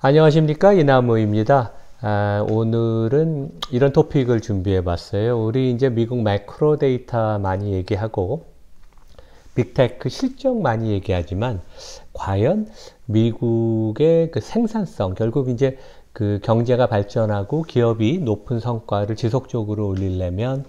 안녕하십니까 이나무입니다. 아, 오늘은 이런 토픽을 준비해 봤어요. 우리 이제 미국 매크로 데이터 많이 얘기하고 빅테크 실적 많이 얘기하지만 과연 미국의 그 생산성 결국 이제 그 경제가 발전하고 기업이 높은 성과를 지속적으로 올리려면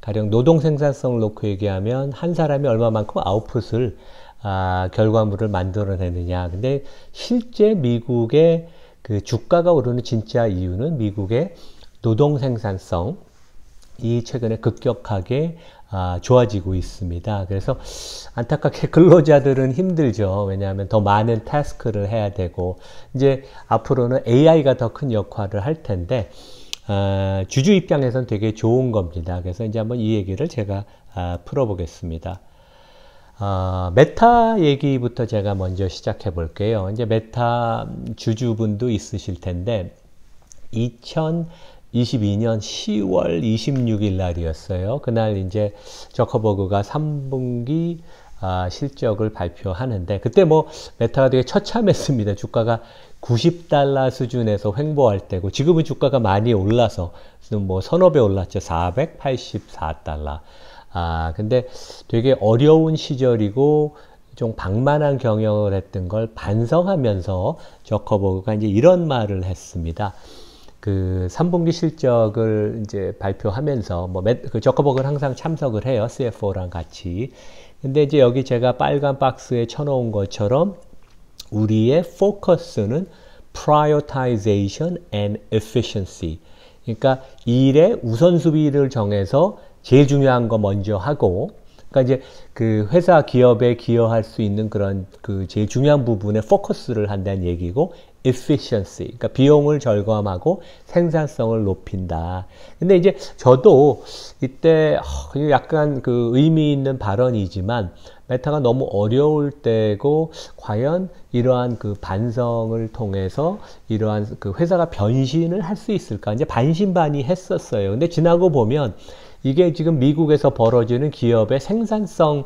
가령 노동 생산성을 놓고 얘기하면 한 사람이 얼마만큼 아웃풋을 아, 결과물을 만들어내느냐. 근데 실제 미국의 그 주가가 오르는 진짜 이유는 미국의 노동 생산성, 이 최근에 급격하게 아, 좋아지고 있습니다. 그래서 안타깝게 근로자들은 힘들죠. 왜냐하면 더 많은 태스크를 해야 되고 이제 앞으로는 AI가 더 큰 역할을 할 텐데 아, 주주 입장에선 되게 좋은 겁니다. 그래서 이제 한번 이 얘기를 제가 아, 풀어보겠습니다. 아, 메타 얘기부터 제가 먼저 시작해 볼게요. 이제 메타 주주분도 있으실 텐데 2000 22년 10월 26일 날이었어요. 그날 이제 저커버그가 3분기 아, 실적을 발표하는데 그때 뭐 메타가 되게 처참했습니다. 주가가 90달러 수준에서 횡보할 때고 지금은 주가가 많이 올라서 뭐선너배 올랐죠. 484달러. 아 근데 되게 어려운 시절이고 좀 방만한 경영을 했던 걸 반성하면서 저커버그가 이제 이런 말을 했습니다. 그 3분기 실적을 이제 발표하면서 뭐그 저커버그는 항상 참석을 해요. CFO랑 같이. 근데 이제 여기 제가 빨간 박스에 쳐놓은 것처럼 우리의 포커스는 prioritization and efficiency. 그러니까 일의 우선순위를 정해서 제일 중요한 거 먼저 하고 그러니까 이제 그 회사 기업에 기여할 수 있는 그런 그 제일 중요한 부분에 포커스를 한다는 얘기고 efficiency 그러니까 비용을 절감하고 생산성을 높인다. 근데 이제 저도 이때 어, 약간 그 의미 있는 발언이지만 메타가 너무 어려울 때고 과연 이러한 그 반성을 통해서 이러한 그 회사가 변신을 할 수 있을까 이제 반신반의 했었어요. 근데 지나고 보면 이게 지금 미국에서 벌어지는 기업의 생산성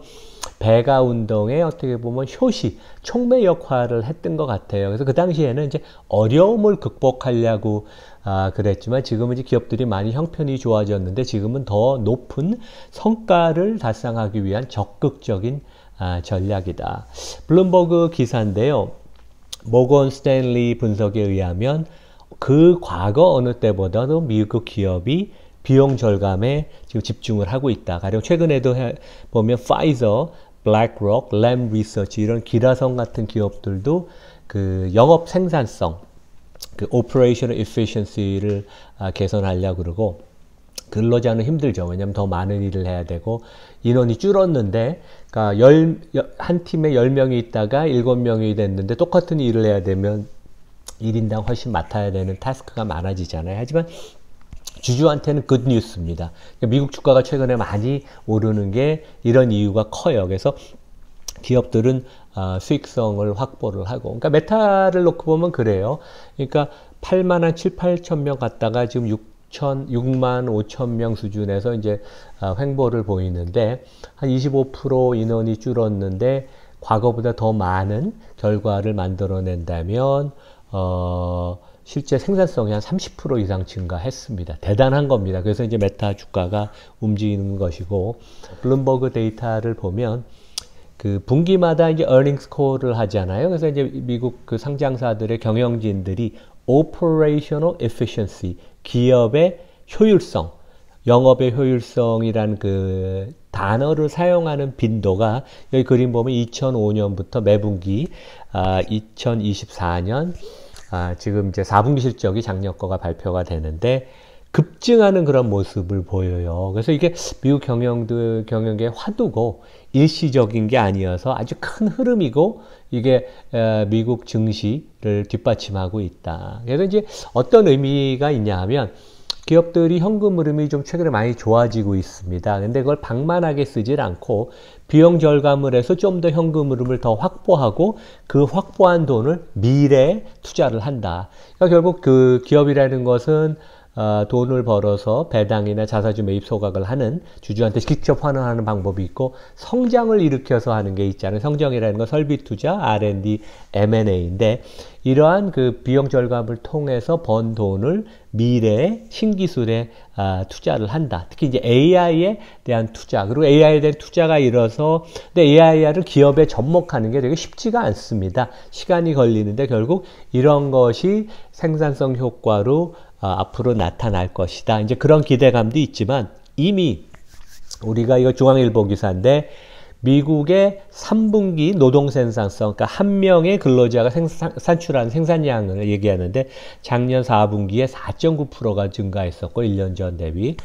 배가 운동에 어떻게 보면 효시, 촉매 역할을 했던 것 같아요. 그래서 그 당시에는 이제 어려움을 극복하려고 아, 그랬지만 지금은 이제 기업들이 많이 형편이 좋아졌는데 지금은 더 높은 성과를 달성하기 위한 적극적인 아, 전략이다. 블룸버그 기사인데요. 모건 스탠리 분석에 의하면 그 과거 어느 때보다도 미국 기업이 비용 절감에 지금 집중을 하고 있다. 가령 최근에도 보면 파이저, 블랙록, 램 리서치 이런 기라성 같은 기업들도 그 영업 생산성, 그오퍼레이션의 에피션시를 아, 개선하려고 그러고 근로자는 힘들죠. 왜냐면 더 많은 일을 해야 되고 인원이 줄었는데 그러니까 열, 한 팀에 열명이 있다가 일곱 명이 됐는데 똑같은 일을 해야 되면 일인당 훨씬 맡아야 되는 타스크가 많아지잖아요. 하지만 주주한테는 굿 뉴스입니다. 그러니까 미국 주가가 최근에 많이 오르는 게 이런 이유가 커요. 그래서 기업들은 아, 수익성을 확보를 하고, 그러니까 메타를 놓고 보면 그래요. 그러니까 8만 한 7, 8천 명 갔다가 지금 6 6천, 6만 5천 명 수준에서 이제 아, 횡보를 보이는데 한 25% 인원이 줄었는데 과거보다 더 많은 결과를 만들어낸다면 어, 실제 생산성이 한 30% 이상 증가했습니다. 대단한 겁니다. 그래서 이제 메타 주가가 움직이는 것이고 블룸버그 데이터를 보면 그 분기마다 이제 earnings call을 하잖아요. 그래서 이제 미국 그 상장사들의 경영진들이 operational efficiency 기업의 효율성 영업의 효율성이란 그 단어를 사용하는 빈도가 여기 그림 보면 2005년부터 매분기 아 2024년 아, 지금 이제 4분기 실적이 작년 거가 발표가 되는데 급증하는 그런 모습을 보여요. 그래서 이게 미국 경영도 경영계 화두고 일시적인 게 아니어서 아주 큰 흐름이고 이게 에, 미국 증시를 뒷받침하고 있다. 그래서 이제 어떤 의미가 있냐 하면 기업들이 현금 흐름이 좀 최근에 많이 좋아지고 있습니다. 근데 그걸 방만하게 쓰질 않고 비용 절감을 해서 좀 더 현금 흐름을 더 확보하고 그 확보한 돈을 미래에 투자를 한다. 그러니까 결국 그 기업이라는 것은 어, 돈을 벌어서 배당이나 자사주 매입 소각을 하는 주주한테 직접 환원하는 방법이 있고 성장을 일으켜서 하는 게 있잖아요. 성장이라는 건 설비 투자, R&D, M&A인데 이러한 그 비용 절감을 통해서 번 돈을 미래 신기술에 아, 투자를 한다. 특히 이제 AI에 대한 투자 그리고 AI에 대한 투자가 일어서 근데 AI를 기업에 접목하는 게 되게 쉽지가 않습니다. 시간이 걸리는데 결국 이런 것이 생산성 효과로 아, 앞으로 나타날 것이다. 이제 그런 기대감도 있지만 이미 우리가 이거 중앙일보 기사인데 미국의 3분기 노동 생산성, 그러니까 한 명의 근로자가 생산, 산출한 생산량을 얘기하는데 작년 4분기에 4.9%가 증가했었고 1년 전 대비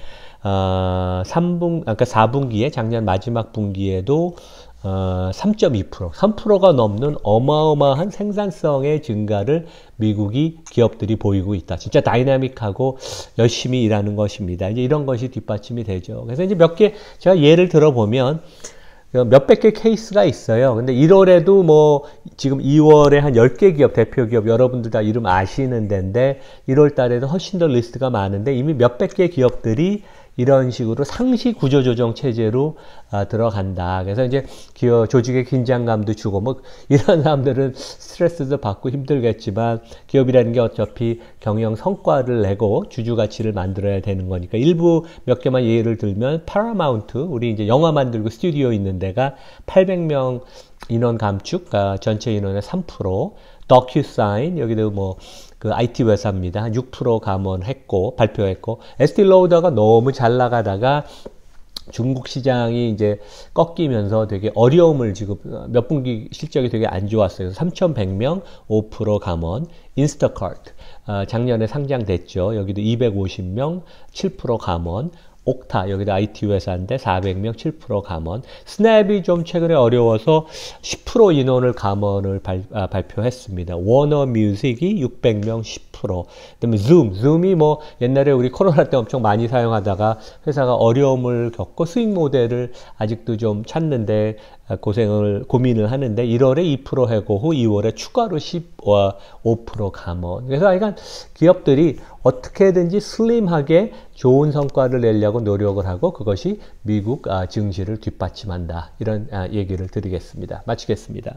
어, 3분, 아까 그러니까 4분기에 작년 마지막 분기에도 어, 3.2%, 3%가 넘는 어마어마한 생산성의 증가를 미국이 기업들이 보이고 있다. 진짜 다이나믹하고 열심히 일하는 것입니다. 이제 이런 것이 뒷받침이 되죠. 그래서 이제 몇 개 제가 예를 들어보면 그러니까 몇백 개 케이스가 있어요. 근데 1월에도 뭐 지금 2월에 한 10개 기업, 대표 기업 여러분들 다 이름 아시는 데인데 1월 달에도 훨씬 더 리스트가 많은데 이미 몇백 개 기업들이 이런 식으로 상시 구조 조정 체제로 아, 들어간다. 그래서 이제 기업 조직의 긴장감도 주고 뭐 이런 사람들은 스트레스도 받고 힘들겠지만 기업이라는 게 어차피 경영 성과를 내고 주주 가치를 만들어야 되는 거니까 일부 몇 개만 예를 들면 파라마운트 우리 이제 영화 만들고 스튜디오 있는 데가 800명 인원 감축, 그니까 전체 인원의 3%, 더큐사인 여기도 뭐 그 IT 회사입니다. 한6% 감원했고 발표했고 에스티 로우더가 너무 잘 나가다가 중국 시장이 이제 꺾이면서 되게 어려움을 지금 몇 분기 실적이 되게 안 좋았어요. 3,100명 5% 감원, 인스타카트 어, 아, 작년에 상장됐죠. 여기도 250명 7% 감원, 옥타 여기도 IT 회사인데 400명 7% 감원. 스냅이 좀 최근에 어려워서 10% 인원을 감원을 발, 아, 발표했습니다. 워너 뮤직이 600명 10%. 그다음에 줌, 줌이 뭐 옛날에 우리 코로나 때 엄청 많이 사용하다가 회사가 어려움을 겪고 수익 모델을 아직도 좀 찾는데 고생을 고민을 하는데 1월에 2% 해고후 2월에 추가로 10와 5% 감원. 그래서 하여간 기업들이 어떻게든지 슬림하게 좋은 성과를 내려고 노력을 하고 그것이 미국 아, 증시를 뒷받침한다. 이런 아, 얘기를 드리겠습니다. 마치겠습니다.